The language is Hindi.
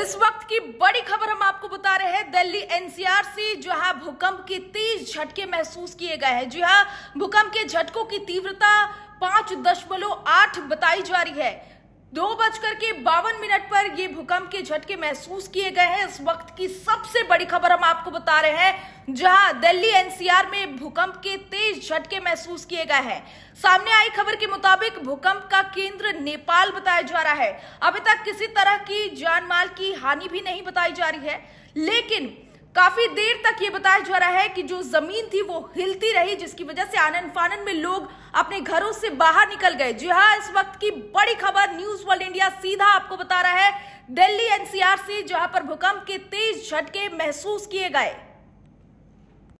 इस वक्त की बड़ी खबर हम आपको बता रहे हैं दिल्ली एनसीआर से जो है भूकंप के तेज झटके महसूस किए गए हैं जी हाँ भूकंप के झटकों की तीव्रता पांच दशमलव आठ बताई जा रही है दो बजकर के बावन मिनट पर ये भूकंप के झटके महसूस किए गए हैं इस वक्त की सबसे बड़ी खबर हम आपको बता रहे हैं जहां दिल्ली एनसीआर में भूकंप के तेज झटके महसूस किए गए हैं सामने आई खबर के मुताबिक भूकंप का केंद्र नेपाल बताया जा रहा है अभी तक किसी तरह की जानमाल की हानि भी नहीं बताई जा रही है लेकिन काफी देर तक ये बताया जा रहा है कि जो जमीन थी वो हिलती रही जिसकी वजह से आनंद फानन में लोग अपने घरों से बाहर निकल गए जी हाँ इस वक्त की बड़ी खबर न्यूज वर्ल्ड इंडिया सीधा आपको बता रहा है दिल्ली एनसीआर से जहां पर भूकंप के तेज झटके महसूस किए गए